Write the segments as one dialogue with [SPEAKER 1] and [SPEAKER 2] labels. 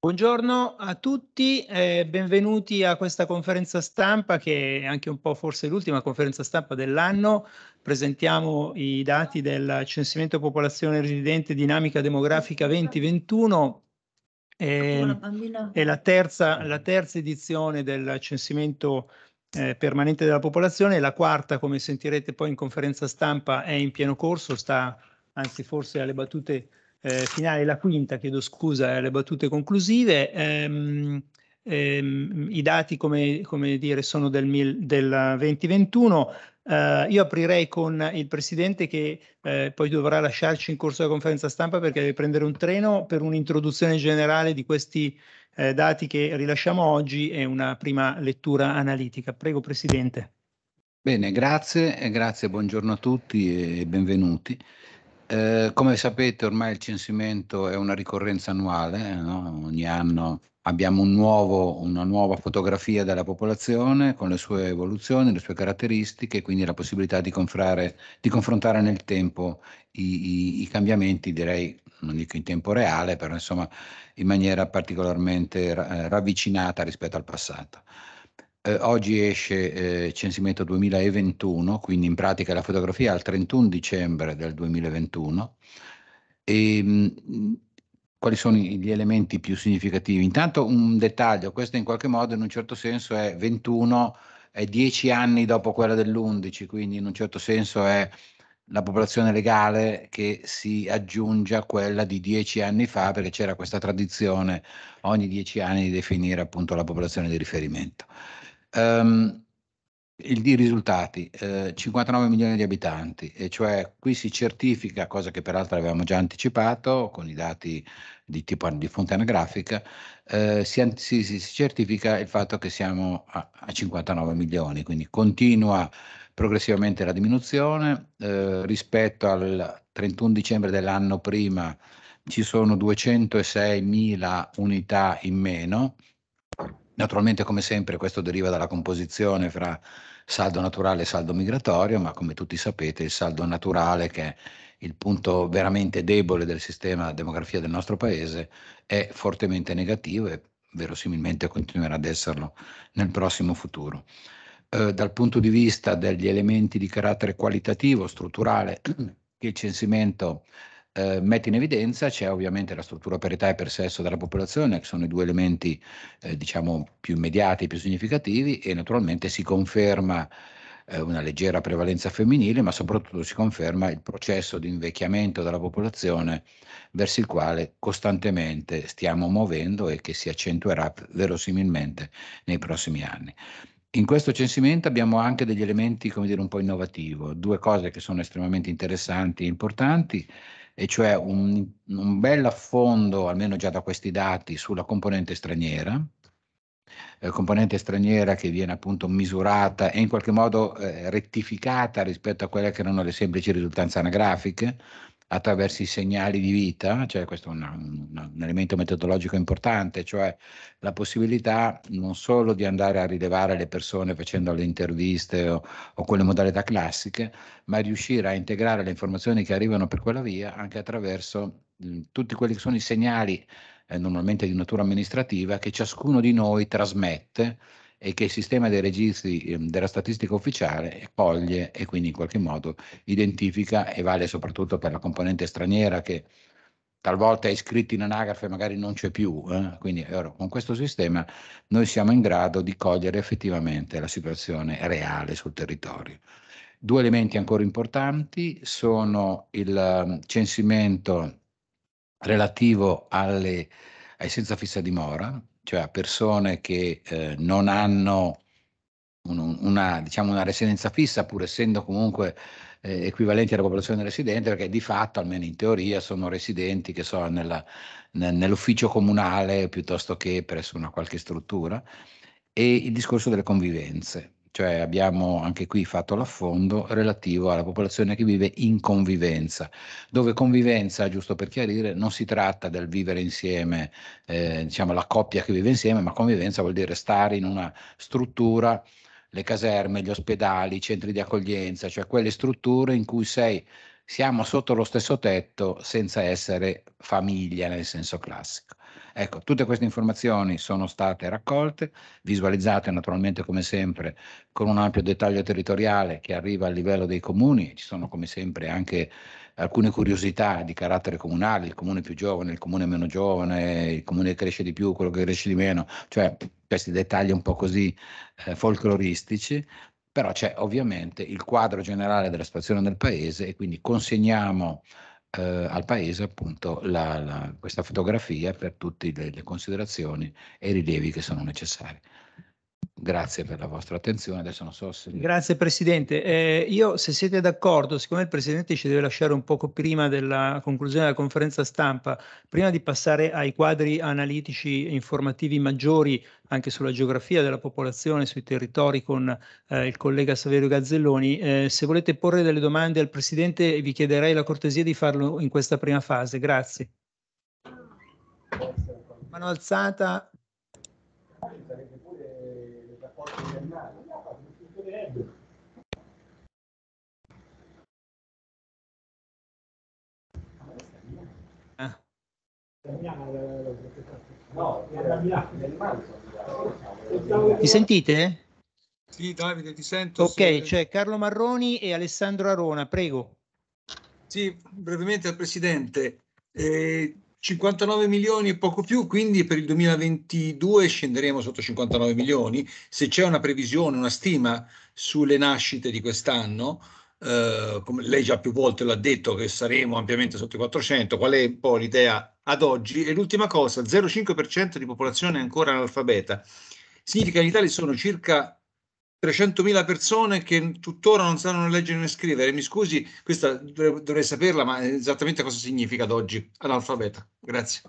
[SPEAKER 1] Buongiorno a tutti, eh, benvenuti a questa conferenza stampa che è anche un po' forse l'ultima conferenza stampa dell'anno. Presentiamo i dati del censimento popolazione residente dinamica demografica 2021. Eh, è la terza, la terza, edizione del censimento eh, permanente della popolazione, la quarta come sentirete poi in conferenza stampa è in pieno corso, sta anzi forse alle battute eh, finale, la quinta, chiedo scusa, alle battute conclusive. Ehm, ehm, I dati, come, come, dire, sono del, mil, del 2021. Eh, io aprirei con il presidente che eh, poi dovrà lasciarci in corso della conferenza stampa perché deve prendere un treno per un'introduzione generale di questi eh, dati che rilasciamo oggi e una prima lettura analitica. Prego, presidente.
[SPEAKER 2] Bene, grazie, grazie, buongiorno a tutti e benvenuti. Eh, come sapete ormai il censimento è una ricorrenza annuale, eh, no? ogni anno abbiamo un nuovo, una nuova fotografia della popolazione con le sue evoluzioni, le sue caratteristiche, quindi la possibilità di, di confrontare nel tempo i, i, i, cambiamenti, direi non dico in tempo reale, però insomma in maniera particolarmente eh, ravvicinata rispetto al passato. Eh, oggi esce eh, Censimento 2021, quindi in pratica la fotografia al 31 dicembre del 2021. E, mh, ehm, quali sono gli elementi più significativi? Intanto un dettaglio, questo in qualche modo in un certo senso è 21, è 10 anni dopo quella dell'11, quindi in un certo senso è la popolazione legale che si aggiunge a quella di dieci anni fa, perché c'era questa tradizione ogni dieci anni di definire appunto la popolazione di riferimento. Um, il di risultati, eh, 59 milioni di abitanti, e cioè qui si certifica, cosa che peraltro avevamo già anticipato con i dati di tipo di fontana grafica, eh, si, si, si, certifica il fatto che siamo a, a 59 milioni, quindi continua progressivamente la diminuzione eh, rispetto al 31 dicembre dell'anno prima ci sono 206 mila unità in meno Naturalmente, come sempre, questo deriva dalla composizione fra saldo naturale e saldo migratorio, ma come tutti sapete il saldo naturale, che è il punto veramente debole del sistema demografia del nostro paese, è fortemente negativo e verosimilmente continuerà ad esserlo nel prossimo futuro. Eh, dal punto di vista degli elementi di carattere qualitativo, strutturale, che il censimento eh, mette in evidenza c'è ovviamente la struttura per età e per sesso della popolazione, che sono i due elementi eh, diciamo più immediati, e più significativi e naturalmente si conferma eh, una leggera prevalenza femminile, ma soprattutto si conferma il processo di invecchiamento della popolazione verso il quale costantemente stiamo muovendo e che si accentuerà verosimilmente nei prossimi anni. In questo censimento abbiamo anche degli elementi, come dire, un po' innovativi, due cose che sono estremamente interessanti e importanti e cioè un, un bel affondo, almeno già da questi dati, sulla componente straniera, eh, componente straniera che viene appunto misurata e in qualche modo eh, rettificata rispetto a quelle che erano le semplici risultanze anagrafiche, attraverso i segnali di vita, cioè questo è una, una, un elemento metodologico importante, cioè la possibilità non solo di andare a rilevare le persone facendo le interviste o, o con modalità classiche, ma riuscire a integrare le informazioni che arrivano per quella via anche attraverso mh, tutti quelli che sono i segnali eh, normalmente di natura amministrativa che ciascuno di noi trasmette e che il sistema dei registri ehm, della statistica ufficiale coglie e quindi in qualche modo identifica e vale soprattutto per la componente straniera che talvolta è iscritta in anagrafe e magari non c'è più, eh? quindi allora, con questo sistema noi siamo in grado di cogliere effettivamente la situazione reale sul territorio. Due elementi ancora importanti sono il ehm, censimento relativo alle, ai senza fissa dimora, cioè a persone che eh, non hanno un, una, diciamo una, residenza fissa, pur essendo comunque eh, equivalenti alla popolazione residente, perché di fatto, almeno in teoria, sono residenti che sono nella, nel, nell'ufficio comunale piuttosto che presso una qualche struttura, e il discorso delle convivenze cioè abbiamo anche qui fatto l'affondo relativo alla popolazione che vive in convivenza, dove convivenza, giusto per chiarire, non si tratta del vivere insieme, eh, diciamo la coppia che vive insieme, ma convivenza vuol dire stare in una struttura, le caserme, gli ospedali, i centri di accoglienza, cioè quelle strutture in cui sei, siamo sotto lo stesso tetto senza essere famiglia nel senso classico. Ecco, tutte queste informazioni sono state raccolte, visualizzate naturalmente come sempre con un ampio dettaglio territoriale che arriva al livello dei comuni, ci sono come sempre anche alcune curiosità di carattere comunale, il comune più giovane, il comune meno giovane, il comune che cresce di più, quello che cresce di meno, cioè questi dettagli un po' così eh, folcloristici, però c'è ovviamente il quadro generale della situazione del paese e quindi consegniamo eh, al paese appunto la, la, questa fotografia per tutte le, le considerazioni e i rilievi che sono necessari. Grazie per la vostra attenzione. Adesso non so se... Grazie Presidente.
[SPEAKER 1] Eh, io se siete d'accordo, siccome il Presidente ci deve lasciare un poco prima della conclusione della conferenza stampa, prima di passare ai quadri analitici informativi maggiori anche sulla geografia della popolazione, sui territori con eh, il collega Saverio Gazzelloni, eh, se volete porre delle domande al Presidente vi chiederei la cortesia di farlo in questa prima fase. Grazie. Mano alzata,
[SPEAKER 3] rapporto biennale, mi
[SPEAKER 1] sentite? Sì, Davide, ti sento. Ok, sì. c'è Carlo Marroni e Alessandro Arona, prego. Sì, brevemente al Presidente. Eh,
[SPEAKER 3] 59 milioni e poco più, quindi per il 2022 scenderemo sotto 59 milioni. Se c'è una previsione, una stima sulle nascite di quest'anno, eh, come lei già più volte l'ha detto che saremo ampiamente sotto i 400, qual è un po' l'idea ad oggi? E l'ultima cosa, 0,5% di popolazione ancora analfabeta. Significa che in Italia sono circa 300.000 persone che tuttora non sanno leggere né scrivere. Mi scusi, questa dovrei saperla, ma esattamente cosa significa ad oggi analfabeta? Grazie.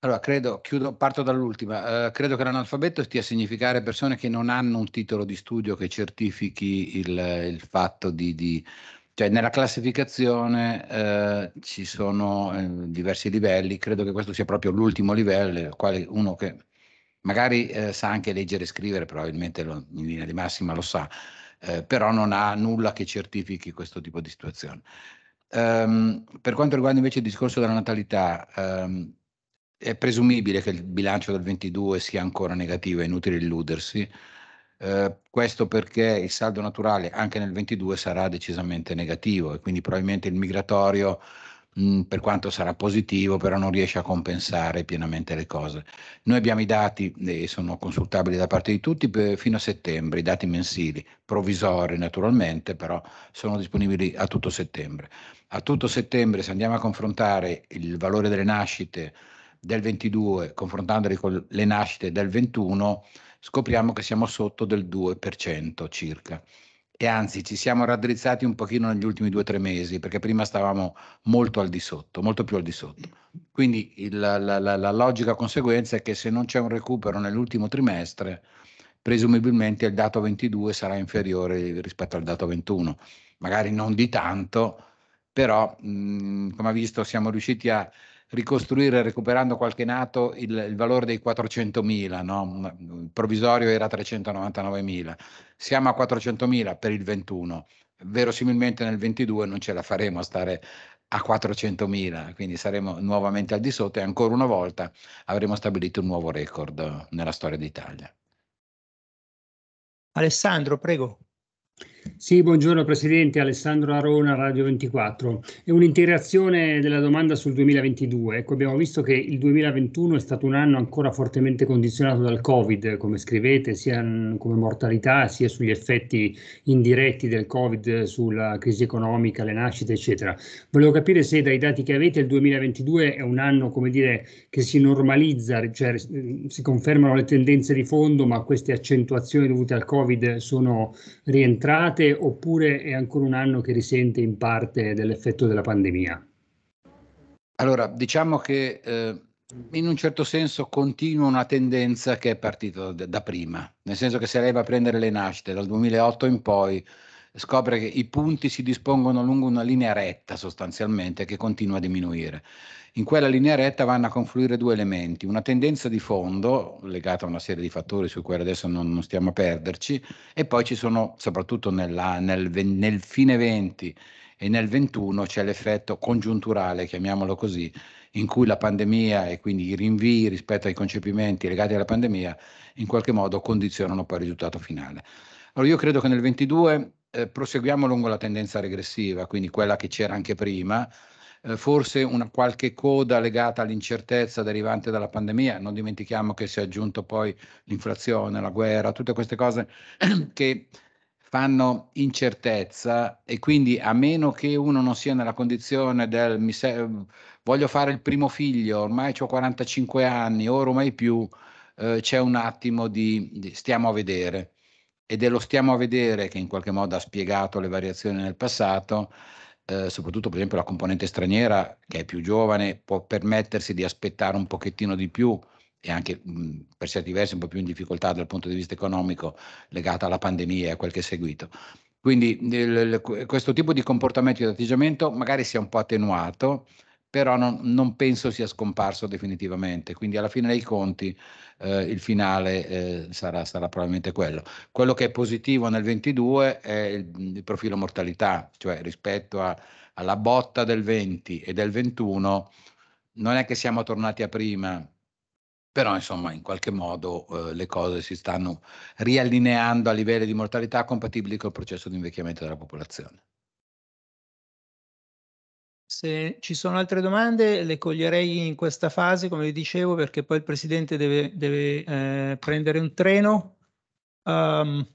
[SPEAKER 2] Allora, credo, chiudo, parto dall'ultima. Eh, credo che l'analfabeto stia a significare persone che non hanno un titolo di studio che certifichi il, il fatto di, di cioè nella classificazione eh, ci sono eh, diversi livelli, credo che questo sia proprio l'ultimo livello, quale uno che magari eh, sa anche leggere e scrivere, probabilmente lo, in linea di massima lo sa, eh, però non ha nulla che certifichi questo tipo di situazione. Um, per quanto riguarda invece il discorso della natalità, um, è presumibile che il bilancio del 22 sia ancora negativo, è inutile illudersi. Uh, questo perché il saldo naturale anche nel 22 sarà decisamente negativo e quindi probabilmente il migratorio Mm, per quanto sarà positivo, però non riesce a compensare pienamente le cose. Noi abbiamo i dati, e eh, sono consultabili da parte di tutti, per, fino a settembre, i dati mensili, provvisori naturalmente, però sono disponibili a tutto settembre. A tutto settembre, se andiamo a confrontare il valore delle nascite del 22, confrontandoli con le nascite del 21, scopriamo che siamo sotto del 2% circa e anzi ci siamo raddrizzati un pochino negli ultimi due o tre mesi perché prima stavamo molto al di sotto, molto più al di sotto. Quindi il, la, la, la, logica conseguenza è che se non c'è un recupero nell'ultimo trimestre, presumibilmente il dato 22 sarà inferiore rispetto al dato 21, magari non di tanto, però mh, mhmm, come ha visto siamo riusciti a ricostruire recuperando qualche nato il, il valore dei 400.000, no? il provvisorio era 399.000, siamo a 400.000 per il 21, verosimilmente nel 22 non ce la faremo a stare a 400.000, quindi saremo nuovamente al di sotto e ancora una volta avremo stabilito un nuovo record nella storia d'Italia.
[SPEAKER 1] Alessandro, prego. Sì, buongiorno Presidente, Alessandro Arona, Radio 24. È un'interazione della domanda sul 2022. Ecco, abbiamo visto che il 2021 è stato un anno ancora fortemente condizionato dal Covid, come scrivete, sia come mortalità, sia sugli effetti indiretti del Covid sulla crisi economica, le nascite, eccetera. Volevo capire se dai dati che avete il 2022 è un anno, come dire, che si normalizza, cioè si confermano le tendenze di fondo, ma queste accentuazioni dovute al Covid sono rientrate estate oppure è
[SPEAKER 2] ancora un anno che risente in parte dell'effetto della pandemia? Allora, diciamo che eh, in un certo senso continua una tendenza che è partita da, da prima, nel senso che se lei va a prendere le nascite dal 2008 in poi, scopre che i punti si dispongono lungo una linea retta sostanzialmente che continua a diminuire. In quella linea retta vanno a confluire due elementi, una tendenza di fondo legata a una serie di fattori su cui adesso non, non stiamo a perderci e poi ci sono, soprattutto nella, nel, nel fine 20 e nel 21 c'è l'effetto congiunturale, chiamiamolo così, in cui la pandemia e quindi i rinvii rispetto ai concepimenti legati alla pandemia in qualche modo condizionano poi il risultato finale. Allora io credo che nel 22 eh, proseguiamo lungo la tendenza regressiva, quindi quella che c'era anche prima, eh, forse una qualche coda legata all'incertezza derivante dalla pandemia, non dimentichiamo che si è aggiunto poi l'inflazione, la guerra, tutte queste cose che fanno incertezza e quindi a meno che uno non sia nella condizione del mi se- voglio fare il primo figlio, ormai ho 45 anni, ora ormai più, eh, c'è un attimo di, di stiamo a vedere. Ed è lo stiamo a vedere che in qualche modo ha spiegato le variazioni nel passato eh, soprattutto per esempio la componente straniera che è più giovane può permettersi di aspettare un pochettino di più e anche mh, mm, per certi versi un po' più in difficoltà dal punto di vista economico legata alla pandemia e a quel che è seguito. Quindi il, il, questo tipo di comportamento e di atteggiamento magari si è un po' attenuato, però non, non, penso sia scomparso definitivamente, quindi alla fine dei conti eh, il finale eh, sarà, sarà, probabilmente quello. Quello che è positivo nel 22 è il, il profilo mortalità, cioè rispetto a, alla botta del 20 e del 21 non è che siamo tornati a prima, però insomma in qualche modo eh, le cose si stanno riallineando a livelli di mortalità compatibili col processo di invecchiamento della popolazione.
[SPEAKER 1] Se ci sono altre domande le coglierei in questa fase, come vi dicevo, perché poi il Presidente deve, deve eh, prendere un treno. Um,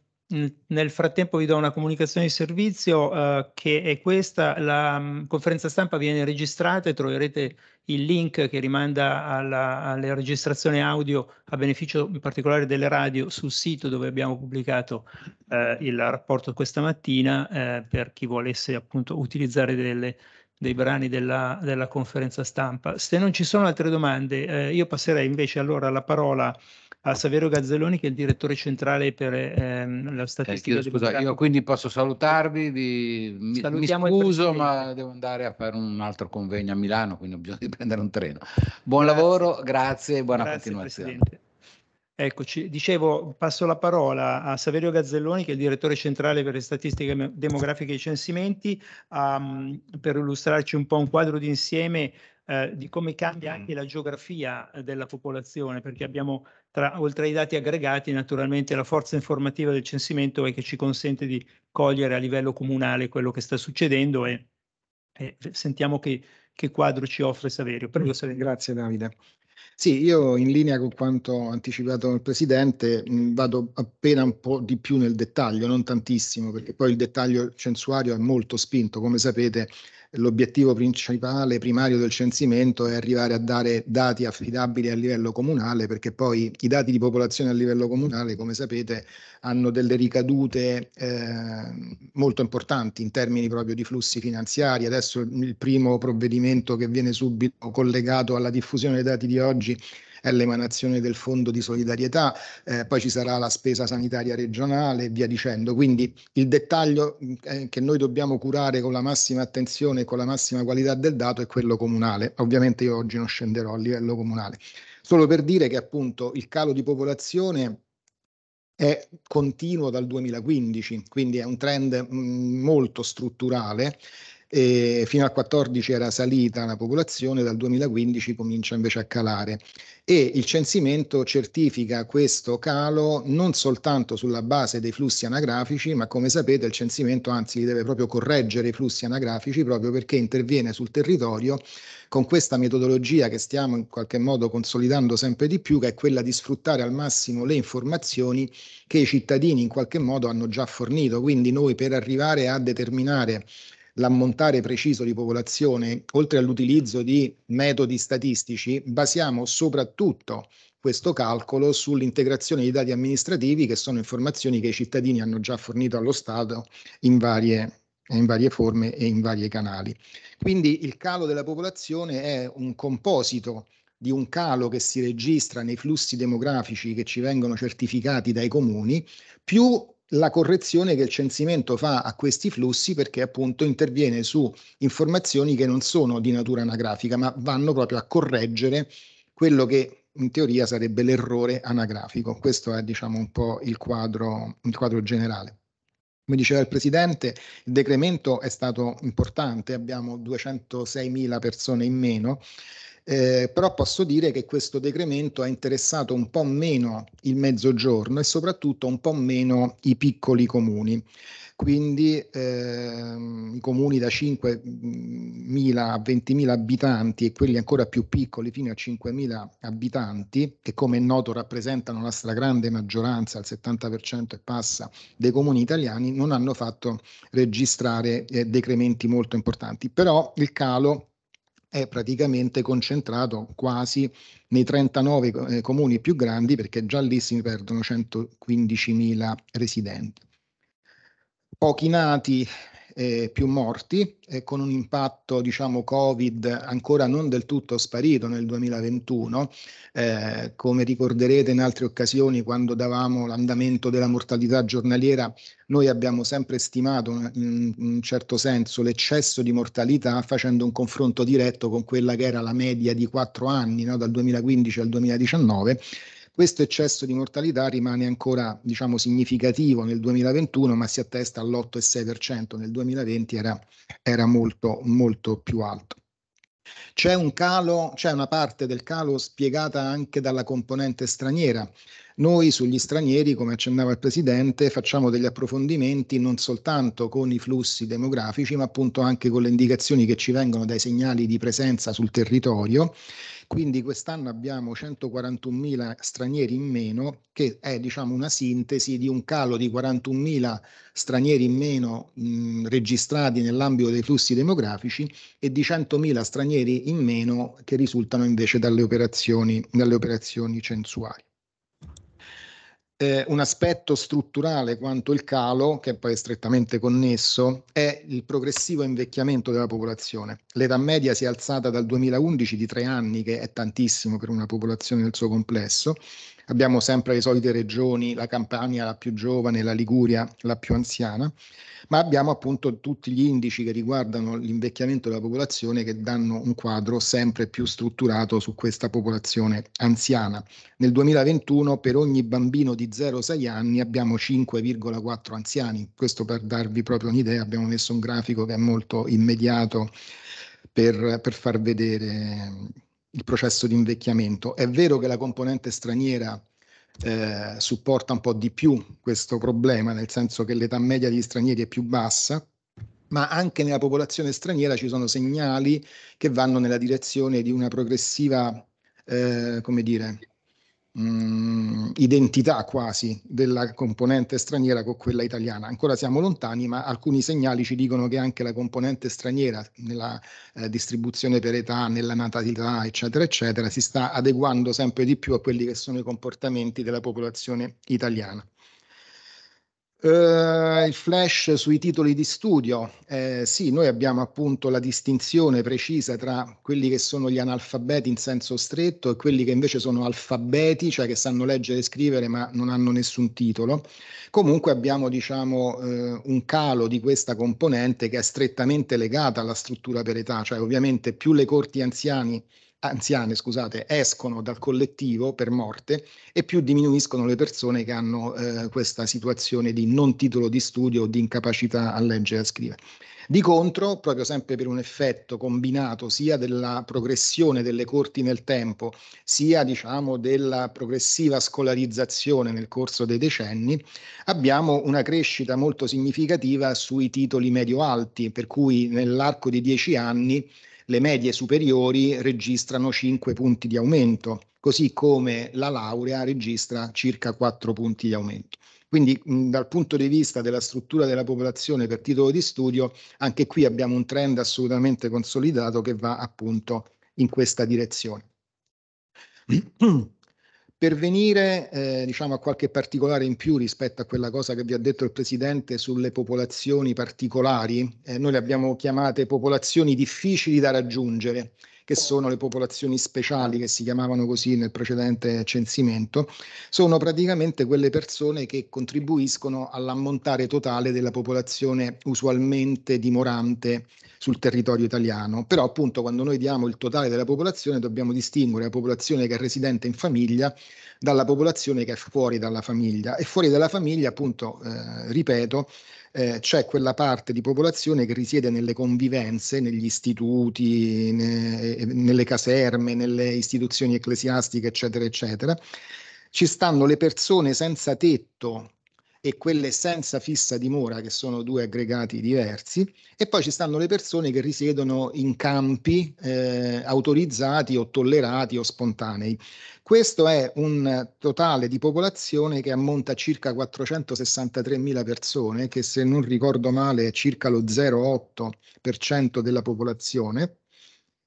[SPEAKER 1] nel frattempo vi do una comunicazione di servizio uh, che è questa, la um, conferenza stampa viene registrata e troverete il link che rimanda alla, alle registrazioni audio a beneficio in particolare delle radio sul sito dove abbiamo pubblicato uh, il rapporto questa mattina uh, per chi volesse appunto utilizzare delle dei brani della, della conferenza stampa. Se non ci sono altre domande, eh, io passerei invece allora la parola a Saverio Gazzelloni che è il direttore centrale per ehm, la eh, statistica. Eh, chiedo, scusa, io
[SPEAKER 2] quindi posso salutarvi,
[SPEAKER 1] vi,
[SPEAKER 2] mi, mi scuso ma devo andare a fare un altro convegno a Milano, quindi ho bisogno di prendere un treno. Buon grazie. lavoro, grazie e buona grazie, continuazione. Presidente. Eccoci,
[SPEAKER 1] dicevo, passo la parola a Saverio Gazzelloni, che è il direttore centrale per le statistiche demografiche e i censimenti, um, per illustrarci un po' un quadro d'insieme eh, di come cambia mm. anche la geografia eh, della popolazione, perché abbiamo, tra, oltre ai dati aggregati, naturalmente la forza informativa del censimento è che ci consente di cogliere a livello comunale quello che sta succedendo e, e sentiamo che, che quadro ci offre Saverio. Prego,
[SPEAKER 3] Saverio. Grazie Davide. Sì, io in linea con quanto anticipato dal Presidente mh, vado appena un po' di più nel dettaglio, non tantissimo, perché poi il dettaglio censuario è molto spinto, come sapete l'obiettivo principale, primario del censimento è arrivare a dare dati affidabili a livello comunale, perché poi i dati di popolazione a livello comunale, come sapete, hanno delle ricadute eh, molto importanti in termini proprio di flussi finanziari. Adesso il primo provvedimento che viene subito collegato alla diffusione dei dati di oggi è l'emanazione del fondo di solidarietà, eh, poi ci sarà la spesa sanitaria regionale e via dicendo. Quindi il dettaglio eh, che noi dobbiamo curare con la massima attenzione e con la massima qualità del dato è quello comunale. Ovviamente io oggi non scenderò a livello comunale. Solo per dire che appunto il calo di popolazione è continuo dal 2015, quindi è un trend mm, molto strutturale e fino al 14 era salita la popolazione, dal 2015 comincia invece a calare e il censimento certifica questo calo non soltanto sulla base dei flussi anagrafici, ma come sapete il censimento anzi deve proprio correggere i flussi anagrafici proprio perché interviene sul territorio con questa metodologia che stiamo in qualche modo consolidando sempre di più, che è quella di sfruttare al massimo le informazioni che i cittadini in qualche modo hanno già fornito. Quindi noi per arrivare a determinare l'ammontare preciso di popolazione, oltre all'utilizzo di metodi statistici, basiamo soprattutto questo calcolo sull'integrazione di dati amministrativi che sono informazioni che i cittadini hanno già fornito allo Stato in varie, in varie forme e in vari canali. Quindi il calo della popolazione è un composito di un calo che si registra nei flussi demografici che ci vengono certificati dai comuni, più la correzione che il censimento fa a questi flussi perché appunto interviene su informazioni che non sono di natura anagrafica, ma vanno proprio a correggere quello che in teoria sarebbe l'errore anagrafico. Questo è diciamo un po' il quadro, il quadro generale. Come diceva il Presidente, il decremento è stato importante, abbiamo 206.000 persone in meno, eh, però posso dire che questo decremento ha interessato un po' meno il mezzogiorno e soprattutto un po' meno i piccoli comuni. Quindi eh, i comuni da 5.000 a 20.000 abitanti e quelli ancora più piccoli fino a 5.000 abitanti, che come è noto rappresentano la stragrande maggioranza, il 70% e passa, dei comuni italiani, non hanno fatto registrare eh, decrementi molto importanti. Però il calo è praticamente concentrato quasi nei 39 eh, comuni più grandi perché già lì si perdono 115.000 residenti. Pochi nati, eh, più morti, eh, con un impatto, diciamo, Covid ancora non del tutto sparito nel 2021. Eh, come ricorderete in altre occasioni, quando davamo l'andamento della mortalità giornaliera, noi abbiamo sempre stimato in un certo senso l'eccesso di mortalità facendo un confronto diretto con quella che era la media di quattro anni, no? dal 2015 al 2019 questo eccesso di mortalità rimane ancora diciamo, significativo nel 2021, ma si attesta all'8,6%, nel 2020 era, era molto, molto più alto. C'è un calo, c'è una parte del calo spiegata anche dalla componente straniera. Noi sugli stranieri, come accennava il Presidente, facciamo degli approfondimenti non soltanto con i flussi demografici, ma appunto anche con le indicazioni che ci vengono dai segnali di presenza sul territorio. Quindi quest'anno abbiamo 141.000 stranieri in meno, che è diciamo, una sintesi di un calo di 41.000 stranieri in meno mh, registrati nell'ambito dei flussi demografici e di 100.000 stranieri in meno che risultano invece dalle operazioni, dalle operazioni censuali eh, un aspetto strutturale quanto il calo, che poi è strettamente connesso, è il progressivo invecchiamento della popolazione. L'età media si è alzata dal 2011 di tre anni, che è tantissimo per una popolazione nel suo complesso, Abbiamo sempre le solite regioni, la Campania la più giovane, la Liguria la più anziana, ma abbiamo appunto tutti gli indici che riguardano l'invecchiamento della popolazione che danno un quadro sempre più strutturato su questa popolazione anziana. Nel 2021 per ogni bambino di 0-6 anni abbiamo 5,4 anziani, questo per darvi proprio un'idea, abbiamo messo un grafico che è molto immediato per, per far vedere il processo di invecchiamento. È vero che la componente straniera eh, supporta un po' di più questo problema, nel senso che l'età media degli stranieri è più bassa, ma anche nella popolazione straniera ci sono segnali che vanno nella direzione di una progressiva, eh, come dire, mh, mm, identità quasi della componente straniera con quella italiana. Ancora siamo lontani, ma alcuni segnali ci dicono che anche la componente straniera nella eh, distribuzione per età, nella natalità, eccetera, eccetera, si sta adeguando sempre di più a quelli che sono i comportamenti della popolazione italiana. Uh, il flash sui titoli di studio. Eh, sì, noi abbiamo appunto la distinzione precisa tra quelli che sono gli analfabeti in senso stretto e quelli che invece sono alfabeti, cioè che sanno leggere e scrivere ma non hanno nessun titolo. Comunque abbiamo diciamo eh, un calo di questa componente che è strettamente legata alla struttura per età, cioè ovviamente più le corti anziani anziane scusate, escono dal collettivo per morte e più diminuiscono le persone che hanno eh, questa situazione di non titolo di studio o di incapacità a leggere e a scrivere. Di contro, proprio sempre per un effetto combinato sia della progressione delle corti nel tempo, sia diciamo, della progressiva scolarizzazione nel corso dei decenni, abbiamo una crescita molto significativa sui titoli medio-alti, per cui nell'arco di dieci anni le medie superiori registrano 5 punti di aumento, così come la laurea registra circa 4 punti di aumento. Quindi mh, dal punto di vista della struttura della popolazione per titolo di studio, anche qui abbiamo un trend assolutamente consolidato che va appunto in questa direzione. Per venire eh, diciamo, a qualche particolare in più rispetto a quella cosa che vi ha detto il Presidente sulle popolazioni particolari, eh, noi le abbiamo chiamate popolazioni difficili da raggiungere che sono le popolazioni speciali che si chiamavano così nel precedente censimento, sono praticamente quelle persone che contribuiscono all'ammontare totale della popolazione usualmente dimorante sul territorio italiano. Però appunto quando noi diamo il totale della popolazione dobbiamo distinguere la popolazione che è residente in famiglia dalla popolazione che è fuori dalla famiglia e fuori dalla famiglia appunto, eh, ripeto, eh, c'è quella parte di popolazione che risiede nelle convivenze, negli istituti, ne, nelle caserme, nelle istituzioni ecclesiastiche, eccetera, eccetera. Ci stanno le persone senza tetto e quelle senza fissa dimora, che sono due aggregati diversi, e poi ci stanno le persone che risiedono in campi eh, autorizzati o tollerati o spontanei. Questo è un totale di popolazione che ammonta a circa 463.000 persone, che se non ricordo male è circa lo 0,8% della popolazione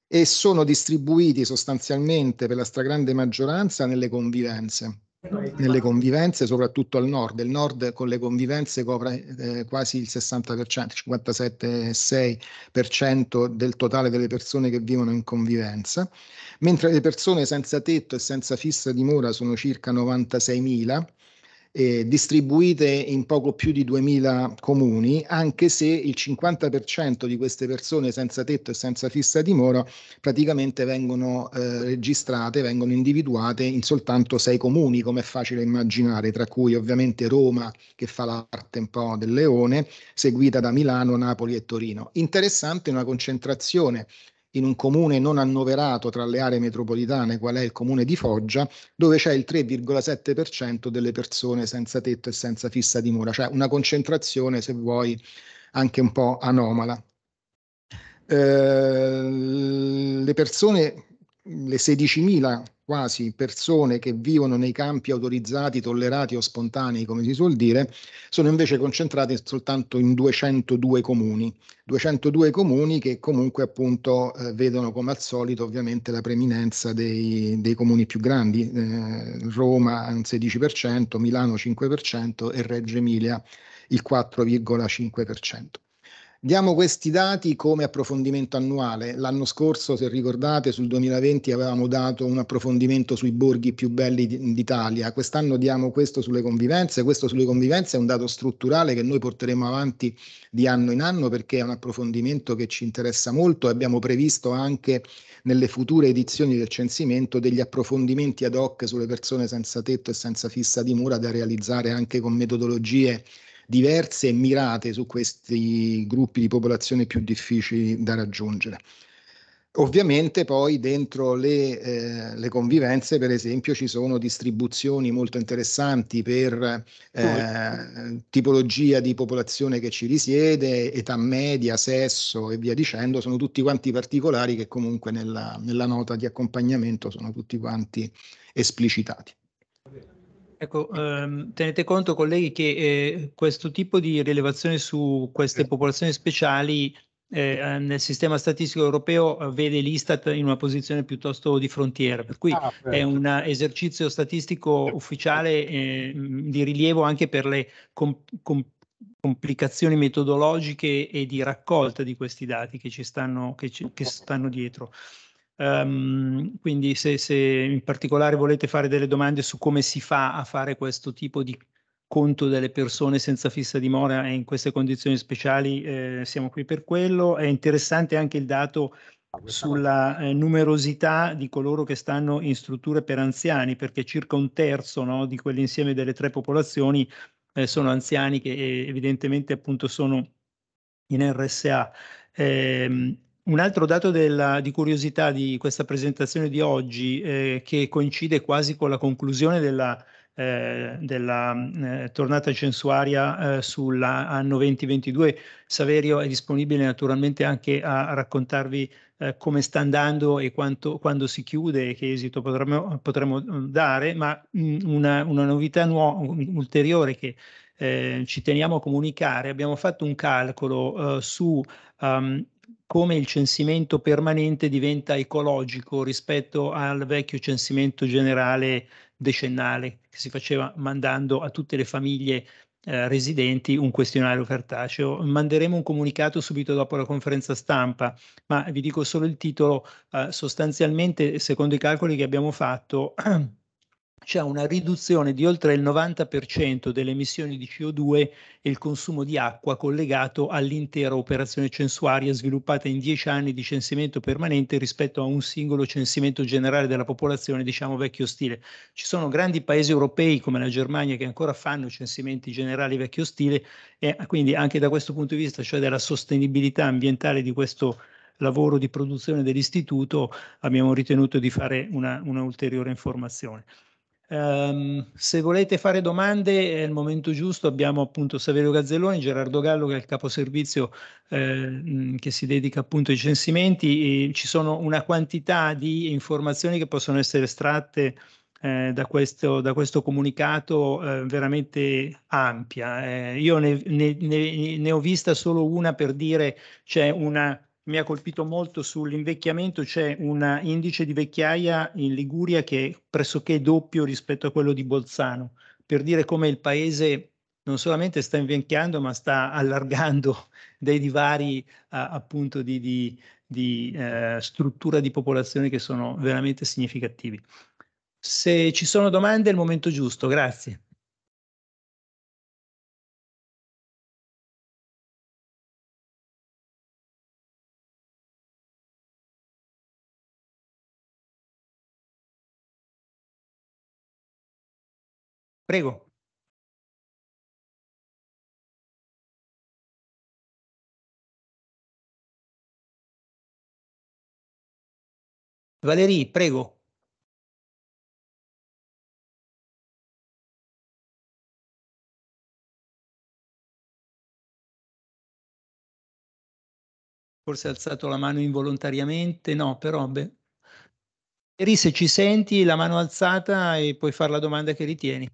[SPEAKER 3] e sono distribuiti sostanzialmente per la stragrande maggioranza nelle convivenze nelle convivenze, soprattutto al nord. Il nord con le convivenze copre eh, quasi il 60%, 57,6% del totale delle persone che vivono in convivenza, mentre le persone senza tetto e senza fissa dimora sono circa 96.000 eh, distribuite in poco più di 2000 comuni, anche se il 50% di queste persone senza tetto e senza fissa dimora praticamente vengono eh, registrate, vengono individuate in soltanto sei comuni, come è facile immaginare, tra cui ovviamente Roma che fa la parte un po' del leone, seguita da Milano, Napoli e Torino. Interessante una concentrazione in un comune non annoverato tra le aree metropolitane, qual è il comune di Foggia, dove c'è il 3,7% delle persone senza tetto e senza fissa dimora, cioè una concentrazione, se vuoi, anche un po' anomala. Eh, le persone, le 16.000 quasi persone che vivono nei campi autorizzati, tollerati o spontanei, come si suol dire, sono invece concentrate soltanto in 202 comuni. 202 comuni che comunque appunto eh, vedono come al solito ovviamente la preminenza dei, dei comuni più grandi, eh, Roma un 16%, Milano 5% e Reggio Emilia il 4,5%. Diamo questi dati come approfondimento annuale. L'anno scorso, se ricordate, sul 2020 avevamo dato un approfondimento sui borghi più belli d'Italia. Quest'anno diamo questo sulle convivenze. Questo sulle convivenze è un dato strutturale che noi porteremo avanti di anno in anno perché è un approfondimento che ci interessa molto abbiamo previsto anche nelle future edizioni del censimento degli approfondimenti ad hoc sulle persone senza tetto e senza fissa dimora da realizzare anche con metodologie diverse e mirate su questi gruppi di popolazione più difficili da raggiungere. Ovviamente poi dentro le, eh, le, convivenze, per esempio, ci sono distribuzioni molto interessanti per eh, tipologia di popolazione che ci risiede, età media, sesso e via dicendo, sono tutti quanti particolari che comunque nella, nella nota di accompagnamento sono tutti quanti esplicitati.
[SPEAKER 1] Ecco, ehm, tenete conto colleghi che eh, questo tipo di rilevazione su queste popolazioni speciali eh, eh, nel sistema statistico europeo eh, vede l'Istat in una posizione piuttosto di frontiera, per cui ah, è un esercizio statistico ufficiale eh, di rilievo anche per le com- com- complicazioni metodologiche e di raccolta di questi dati che ci stanno, che ci, che stanno dietro. Um, quindi se, se, in particolare volete fare delle domande su come si fa a fare questo tipo di conto delle persone senza fissa dimora e in queste condizioni speciali eh, siamo qui per quello. È interessante anche il dato ah, sulla eh, numerosità di coloro che stanno in strutture per anziani, perché circa un terzo no, di quell'insieme delle tre popolazioni eh, sono anziani che eh, evidentemente appunto sono in RSA. Eh, un altro dato della, di curiosità di questa presentazione di oggi, eh, che coincide quasi con la conclusione della, eh, della eh, tornata censuaria eh, sull'anno 2022. Saverio è disponibile naturalmente anche a, a raccontarvi eh, come sta andando e quanto, quando si chiude e che esito potremmo, potremmo mm, dare, ma mh, mm, una, una, novità nuova, ulteriore che eh, ci teniamo a comunicare, abbiamo fatto un calcolo eh, su um, come il censimento permanente diventa ecologico rispetto al vecchio censimento generale decennale che si faceva mandando a tutte le famiglie eh, residenti un questionario cartaceo. Manderemo un comunicato subito dopo la conferenza stampa, ma vi dico solo il titolo. Eh, sostanzialmente, secondo i calcoli che abbiamo fatto, c'è una riduzione di oltre il 90% delle emissioni di CO2 e il consumo di acqua collegato all'intera operazione censuaria sviluppata in dieci anni di censimento permanente rispetto a un singolo censimento generale della popolazione, diciamo vecchio stile. Ci sono grandi paesi europei come la Germania che ancora fanno censimenti generali vecchio stile e quindi anche da questo punto di vista, cioè della sostenibilità ambientale di questo lavoro di produzione dell'istituto, abbiamo ritenuto di fare una, una ulteriore informazione. Um, se volete fare domande è il momento giusto, abbiamo appunto Saverio Gazzelloni, Gerardo Gallo che è il caposervizio eh, che si dedica appunto ai censimenti, ci sono una quantità di informazioni che possono essere estratte eh, da, questo, da, questo, comunicato eh, veramente ampia. Eh, io ne, ne, ne, ne ho vista solo una per dire c'è cioè una mi ha colpito molto sull'invecchiamento, c'è un indice di vecchiaia in Liguria che è pressoché doppio rispetto a quello di Bolzano, per dire come il paese non solamente sta invecchiando, ma sta allargando dei divari eh, appunto di, di, di eh, struttura di popolazione che sono veramente significativi. Se ci sono domande è il momento giusto, grazie. Prego. Valerie, prego. Forse ha alzato la mano involontariamente, no, però beh. Valerie, se ci senti, la mano alzata e puoi fare la domanda che ritieni.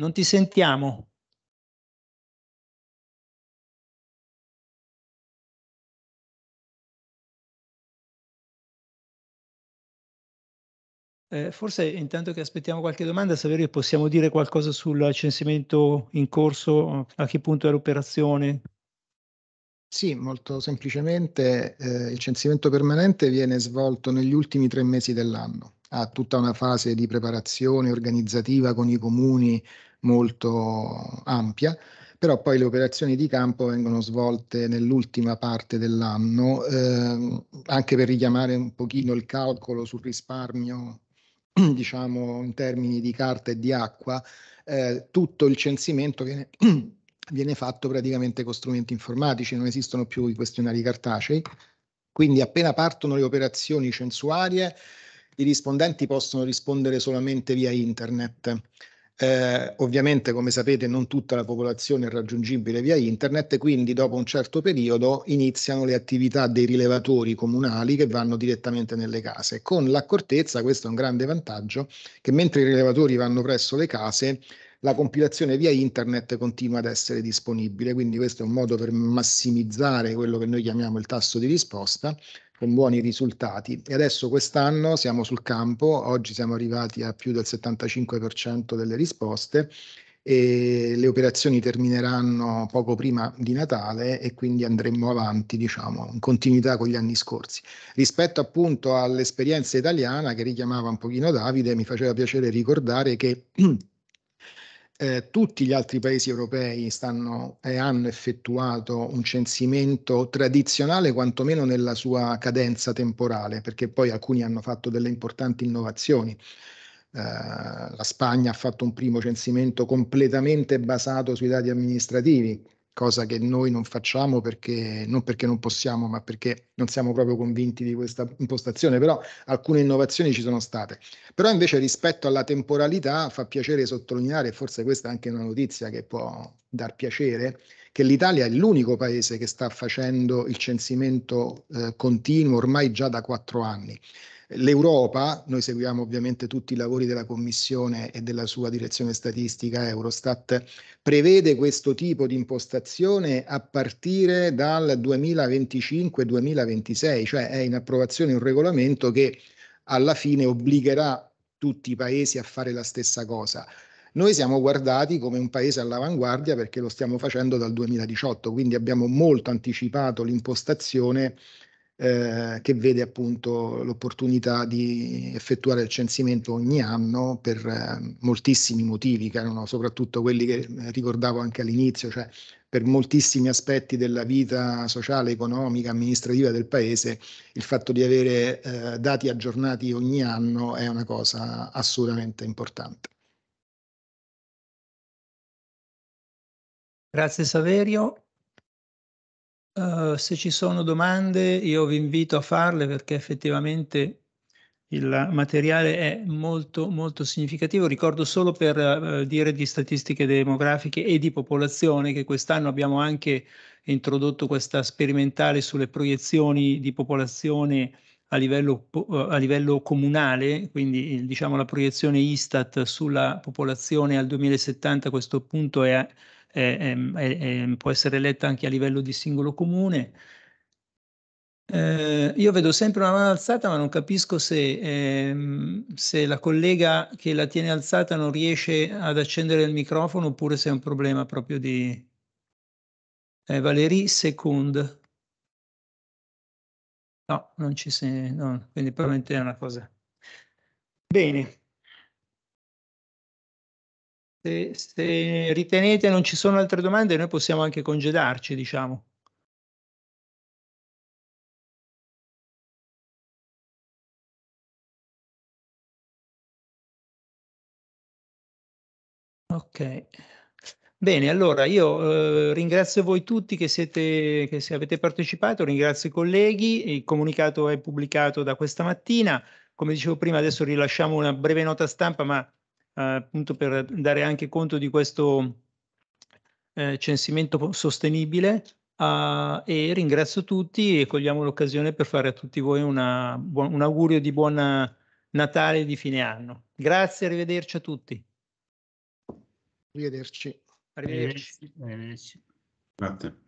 [SPEAKER 1] Non ti sentiamo. Eh, forse intanto che aspettiamo qualche domanda, Saverio, possiamo dire qualcosa sul censimento in corso, a che punto è l'operazione?
[SPEAKER 3] Sì, molto semplicemente eh, il censimento permanente viene svolto negli ultimi tre mesi dell'anno, ha tutta una fase di preparazione organizzativa con i comuni molto ampia, però poi le operazioni di campo vengono svolte nell'ultima parte dell'anno, ehm, anche per richiamare un pochino il calcolo sul risparmio, diciamo, in termini di carta e di acqua, eh, tutto il censimento viene, viene fatto praticamente con strumenti informatici, non esistono più i questionari cartacei, quindi appena partono le operazioni censuarie, i rispondenti possono rispondere solamente via internet. Eh, ovviamente, come sapete, non tutta la popolazione è raggiungibile via internet, quindi dopo un certo periodo iniziano le attività dei rilevatori comunali che vanno direttamente nelle case. Con l'accortezza, questo è un grande vantaggio, che mentre i rilevatori vanno presso le case, la compilazione via internet continua ad essere disponibile, quindi questo è un modo per massimizzare quello che noi chiamiamo il tasso di risposta con buoni risultati. E adesso quest'anno siamo sul campo, oggi siamo arrivati a più del 75% delle risposte e le operazioni termineranno poco prima di Natale e quindi andremo avanti, diciamo, in continuità con gli anni scorsi. Rispetto appunto all'esperienza italiana che richiamava un pochino Davide, mi faceva piacere ricordare che eh, tutti gli altri paesi europei stanno e hanno effettuato un censimento tradizionale, quantomeno nella sua cadenza temporale, perché poi alcuni hanno fatto delle importanti innovazioni. Eh, la Spagna ha fatto un primo censimento completamente basato sui dati amministrativi, cosa che noi non facciamo perché non perché non possiamo, ma perché non siamo proprio convinti di questa impostazione, però alcune innovazioni ci sono state. Però invece rispetto alla temporalità fa piacere sottolineare, forse questa è anche una notizia che può dar piacere, che l'Italia è l'unico paese che sta facendo il censimento eh, continuo ormai già da quattro anni. L'Europa, noi seguiamo ovviamente tutti i lavori della Commissione e della sua direzione statistica Eurostat, prevede questo tipo di impostazione a partire dal 2025-2026, cioè è in approvazione un regolamento che alla fine obbligherà tutti i paesi a fare la stessa cosa. Noi siamo guardati come un paese all'avanguardia perché lo stiamo facendo dal 2018, quindi abbiamo molto anticipato l'impostazione eh, che vede appunto l'opportunità di effettuare il censimento ogni anno per eh, moltissimi motivi, che erano soprattutto quelli che eh, ricordavo anche all'inizio, cioè per moltissimi aspetti della vita sociale, economica, amministrativa del paese, il fatto di avere eh, dati aggiornati ogni anno è una cosa assolutamente importante.
[SPEAKER 1] Grazie Saverio. Eh, se ci sono domande io vi invito a farle perché effettivamente il materiale è molto molto significativo. Ricordo solo per uh, dire di statistiche demografiche e di popolazione che quest'anno abbiamo anche introdotto questa sperimentale sulle proiezioni di popolazione a livello, eh, a livello, comunale, quindi diciamo la proiezione Istat sulla popolazione al 2070 a questo punto è eh, eh, può essere letta anche a livello di singolo comune. Eh, io vedo sempre una mano alzata, ma non capisco se, ehm, se, la collega che la tiene alzata non riesce ad accendere il microfono oppure se è un problema proprio di eh, Valerie Second. No, non ci sei, no, quindi probabilmente è una cosa. Bene. Se, se ritenete non ci sono altre domande, noi possiamo anche congedarci, diciamo. Ok. Bene, allora io eh, ringrazio voi tutti che, siete, che se avete partecipato, ringrazio i colleghi, il comunicato è pubblicato da questa mattina, come dicevo prima adesso rilasciamo una breve nota stampa ma eh, appunto per dare anche conto di questo eh, censimento sostenibile Uh, e ringrazio tutti e cogliamo l'occasione per fare a tutti voi una, un augurio di buon Natale di fine anno. Grazie, arrivederci a tutti.
[SPEAKER 3] Arrivederci.
[SPEAKER 1] Arrivederci. arrivederci.
[SPEAKER 3] Grazie.